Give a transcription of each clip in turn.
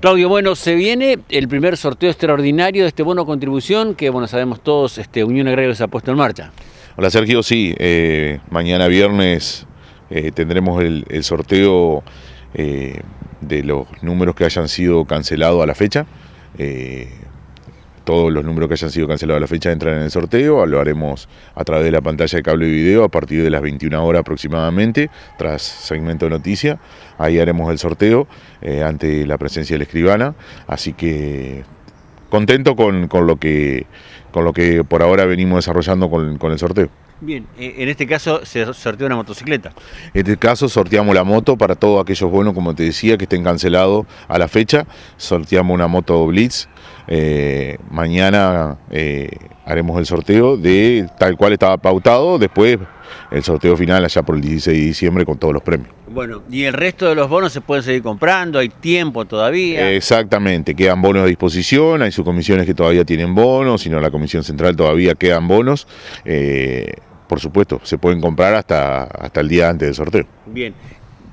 Claudio, bueno, se viene el primer sorteo extraordinario de este bono contribución que, bueno, sabemos todos, este, Unión Agraria se ha puesto en marcha. Hola Sergio, sí, eh, mañana viernes eh, tendremos el, sorteo eh, de los números que hayan sido cancelados a la fecha todos los números que hayan sido cancelados a la fecha entran en el sorteo, lo haremos a través de la pantalla de cable y video a partir de las 21 horas aproximadamente, tras segmento de noticia, ahí haremos el sorteo eh, ante la presencia de la escribana, así que contento con, lo, que, por ahora venimos desarrollando con el sorteo. Bien, e, en este caso se sorteó una motocicleta. En este caso sorteamos la moto para todos aquellos bonos, como te decía, que estén cancelados a la fecha. Sorteamos una moto Blitz. Eh, mañana eh, haremos el sorteo de tal cual estaba pautado. Después el sorteo final allá por el 16 de diciembre con todos los premios. Bueno, y el resto de los bonos se pueden seguir comprando, hay tiempo todavía. Exactamente, quedan bonos a disposición, hay subcomisiones que todavía tienen bonos, sino la Comisión Central todavía quedan bonos. Eh, por supuesto, se pueden comprar hasta, hasta el día antes del sorteo. Bien.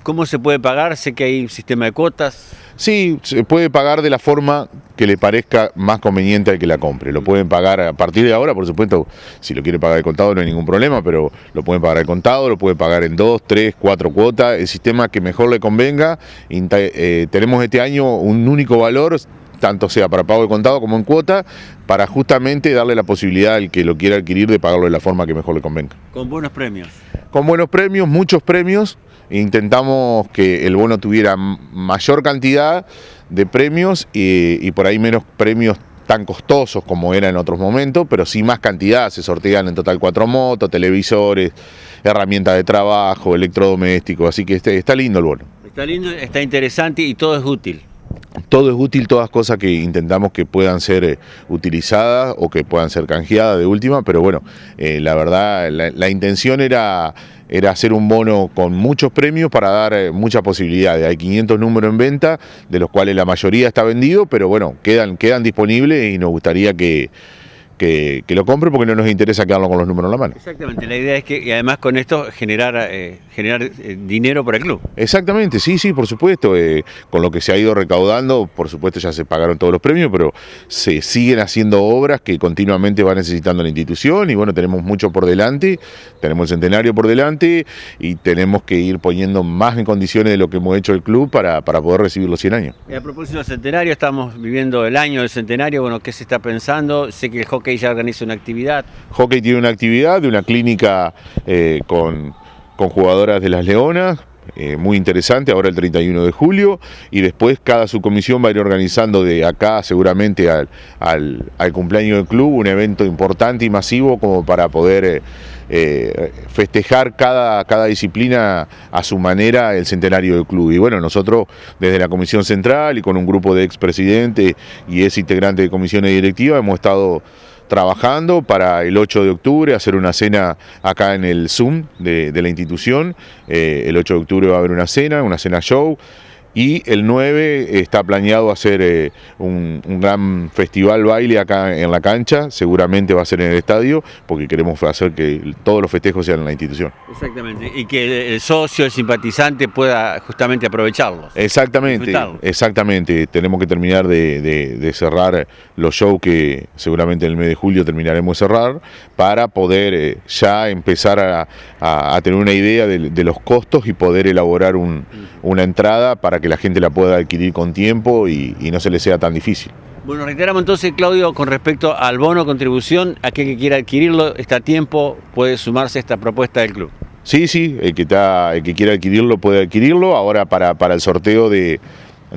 ¿Cómo se puede pagar? Sé que hay un sistema de cuotas. Sí, se puede pagar de la forma que le parezca más conveniente al que la compre. Lo pueden pagar a partir de ahora, por supuesto, si lo quiere pagar el contado no hay ningún problema, pero lo pueden pagar el contado, lo pueden pagar en dos, tres, cuatro cuotas, el sistema que mejor le convenga. Eh, tenemos este año un único valor, tanto sea para pago de contado como en cuota, para justamente darle la posibilidad al que lo quiera adquirir de pagarlo de la forma que mejor le convenga. Con buenos premios. Con buenos premios, muchos premios. Intentamos que el bono tuviera mayor cantidad de premios y, por ahí menos premios tan costosos como era en otros momentos, pero sí más cantidad. Se sortean en total cuatro motos, televisores, herramientas de trabajo, electrodomésticos. Así que este, está lindo el bono. Está lindo, está interesante y todo es útil todo es útil, todas cosas que intentamos que puedan ser eh, utilizadas o que puedan ser canjeadas de última, pero bueno, eh, la verdad, la, intención era, era hacer un bono con muchos premios para dar eh, muchas posibilidades. Hay 500 números en venta, de los cuales la mayoría está vendido, pero bueno, quedan, quedan disponibles y nos gustaría que que, lo compre porque no nos interesa quedarlo con los números en la mano. Exactamente, la idea es que además con esto generar, eh, generar eh, dinero para el club. Exactamente, sí, sí, por supuesto. Eh, con lo que se ha ido recaudando, por supuesto ya se pagaron todos los premios, pero se siguen haciendo obras que continuamente va necesitando la institución y bueno, tenemos mucho por delante, tenemos el centenario por delante y tenemos que ir poniendo más en condiciones de lo que hemos hecho el club para, para poder recibir los 100 años. Y a propósito del centenario, estamos viviendo el año del centenario, bueno, ¿qué se está pensando? Sé que el hockey ya organiza una actividad. Hockey tiene una actividad de una clínica eh, con, jugadoras de las Leonas, eh, muy interesante, ahora el 31 de julio, y después cada subcomisión va a ir organizando de acá seguramente al, al, cumpleaños del club un evento importante y masivo como para poder eh, festejar cada, cada disciplina a su manera el centenario del club. Y bueno, nosotros desde la Comisión Central y con un grupo de expresidentes y ex integrante de comisiones directivas hemos estado trabajando para el 8 de octubre, hacer una cena acá en el Zoom de, la institución. Eh, el 8 de octubre va a haber una cena, una cena show, y el 9 está planeado hacer eh, un, gran festival baile acá en la cancha, seguramente va a ser en el estadio, porque queremos hacer que todos los festejos sean en la institución. Exactamente, y que el socio, el simpatizante pueda justamente aprovecharlos. Exactamente, exactamente, tenemos que terminar de, cerrar los shows que seguramente en el mes de julio terminaremos de cerrar, para poder eh, ya empezar a, tener una idea de, los costos y poder elaborar mm. una entrada para que que la gente la pueda adquirir con tiempo y, no se le sea tan difícil. Bueno, reiteramos entonces, Claudio, con respecto al bono contribución, aquel que quiera adquirirlo, está a tiempo, puede sumarse a esta propuesta del club. Sí, sí, el que, está, el que quiera adquirirlo puede adquirirlo. Ahora para, para el sorteo de,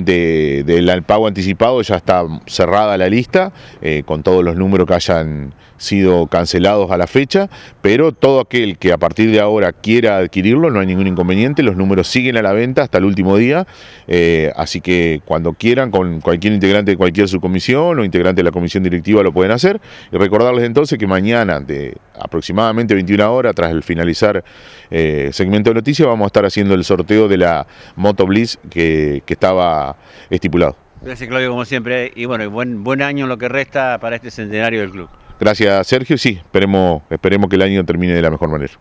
del pago anticipado ya está cerrada la lista, eh, con todos los números que hayan sido cancelados a la fecha, pero todo aquel que a partir de ahora quiera adquirirlo, no hay ningún inconveniente, los números siguen a la venta hasta el último día, eh, así que cuando quieran, con cualquier integrante de cualquier subcomisión o integrante de la comisión directiva lo pueden hacer, y recordarles entonces que mañana, de aproximadamente 21 horas, tras el finalizar eh, segmento de noticias, vamos a estar haciendo el sorteo de la Moto bliss que estaba estipulado. Gracias Claudio, como siempre, y bueno, buen, buen año lo que resta para este centenario del club. Gracias Sergio, sí, esperemos, esperemos que el año termine de la mejor manera.